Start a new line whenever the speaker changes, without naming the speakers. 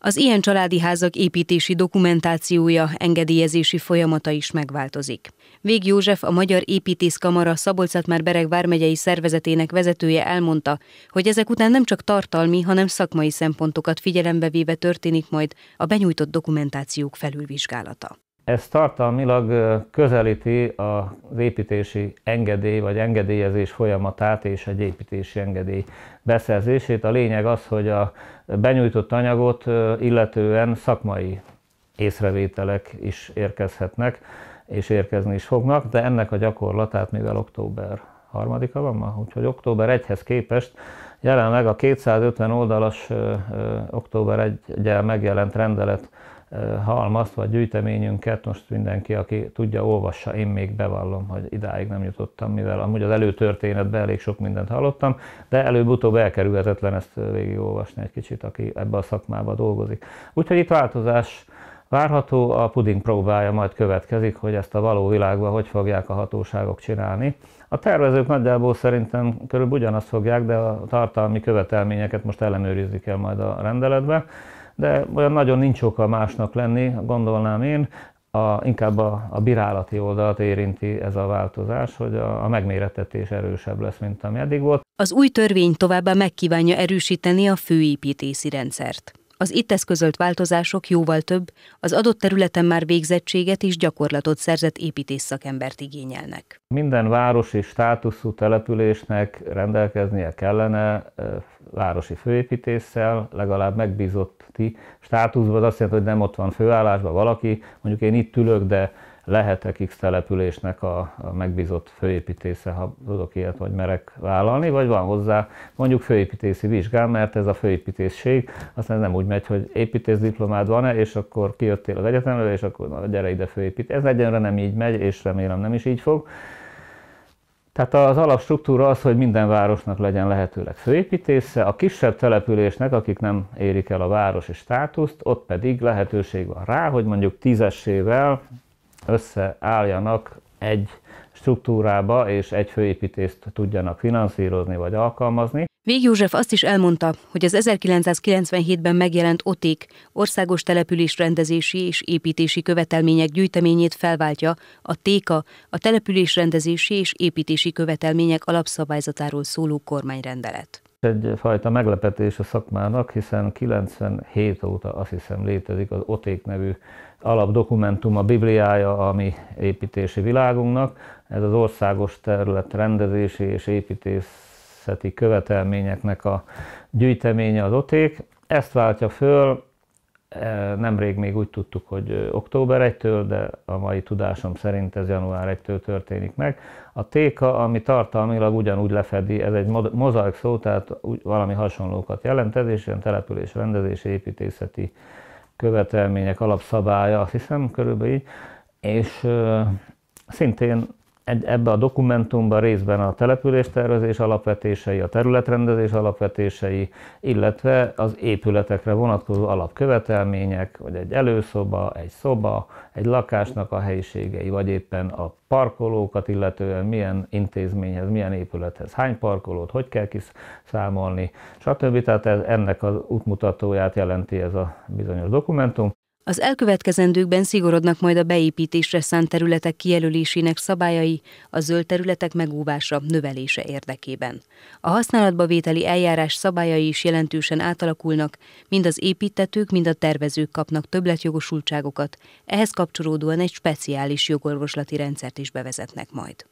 Az ilyen családi házak építési dokumentációja, engedélyezési folyamata is megváltozik. Vég József, a Magyar Építészkamara szabolcs már Bereg vármegyei szervezetének vezetője elmondta, hogy ezek után nem csak tartalmi, hanem szakmai szempontokat figyelembe véve történik majd a benyújtott dokumentációk felülvizsgálata.
Ez tartalmilag közelíti az építési engedély vagy engedélyezés folyamatát és egy építési engedély beszerzését. A lényeg az, hogy a benyújtott anyagot illetően szakmai észrevételek is érkezhetnek, és érkezni is fognak, de ennek a gyakorlatát, mivel október harmadika van ma, úgyhogy október 1-hez képest jelenleg a 250 oldalas október 1 megjelent rendelet halmazt vagy gyűjteményünket, most mindenki, aki tudja, olvassa, én még bevallom, hogy idáig nem jutottam, mivel amúgy az előtörténetben elég sok mindent hallottam, de előbb-utóbb elkerülhetetlen ezt végigolvasni egy kicsit, aki ebbe a szakmába dolgozik. Úgyhogy itt változás várható, a puding próbája majd következik, hogy ezt a való világban hogy fogják a hatóságok csinálni. A tervezők nagyjából szerintem körülbelül ugyanazt fogják, de a tartalmi követelményeket most ellenőrizni kell majd a rendeletben de olyan nagyon nincs oka másnak lenni, gondolnám én, a, inkább a, a bírálati oldalt érinti ez a változás, hogy a, a megméretetés erősebb lesz, mint ami eddig volt.
Az új törvény továbbá megkívánja erősíteni a főépítési rendszert. Az itt eszközölt változások jóval több, az adott területen már végzettséget és gyakorlatot szerzett építész szakembert igényelnek.
Minden városi státuszú településnek rendelkeznie kellene városi főépítéssel, legalább megbízotti státuszban, az azt jelenti, hogy nem ott van főállásban valaki, mondjuk én itt ülök, de lehetek X településnek a, a megbízott főépítésze, ha tudok ilyet, vagy merek vállalni, vagy van hozzá mondjuk főépítési vizsgám, mert ez a főépítésség, aztán nem úgy megy, hogy építészdiplomád van-e, és akkor kijöttél az egyetemről, és akkor na, gyere ide főépít. Ez egyenre nem így megy, és remélem nem is így fog. Tehát az alapstruktúra az, hogy minden városnak legyen lehetőleg főépítésze, a kisebb településnek, akik nem érik el a városi státuszt, ott pedig lehetőség van rá, hogy mondjuk tízesével összeálljanak egy struktúrába, és egy főépítést tudjanak finanszírozni vagy alkalmazni.
Vég József azt is elmondta, hogy az 1997-ben megjelent OTÉK országos település rendezési és építési követelmények gyűjteményét felváltja a TÉKA, a település rendezési és építési követelmények alapszabályzatáról szóló kormányrendelet.
Egyfajta meglepetés a szakmának, hiszen 97 óta azt hiszem létezik az OTÉK nevű alapdokumentum, a bibliája a mi építési világunknak. Ez az országos terület rendezési és építés természeti követelményeknek a gyűjteménye az oték. Ezt váltja föl, e, nemrég még úgy tudtuk, hogy október 1-től, de a mai tudásom szerint ez január 1-től történik meg. A téka, ami tartalmilag ugyanúgy lefedi, ez egy mozaik szó, tehát valami hasonlókat jelent, ez is ilyen település, rendezés, építészeti követelmények alapszabálya, azt hiszem körülbelül így, és szintén ebbe a dokumentumban részben a településtervezés alapvetései, a területrendezés alapvetései, illetve az épületekre vonatkozó alapkövetelmények, hogy egy előszoba, egy szoba, egy lakásnak a helyiségei, vagy éppen a parkolókat, illetően milyen intézményhez, milyen épülethez, hány parkolót, hogy kell kiszámolni, stb. Tehát ez, ennek az útmutatóját jelenti ez a bizonyos dokumentum.
Az elkövetkezendőkben szigorodnak majd a beépítésre szánt területek kijelölésének szabályai a zöld területek megóvása, növelése érdekében. A használatba vételi eljárás szabályai is jelentősen átalakulnak, mind az építetők, mind a tervezők kapnak többletjogosultságokat, ehhez kapcsolódóan egy speciális jogorvoslati rendszert is bevezetnek majd.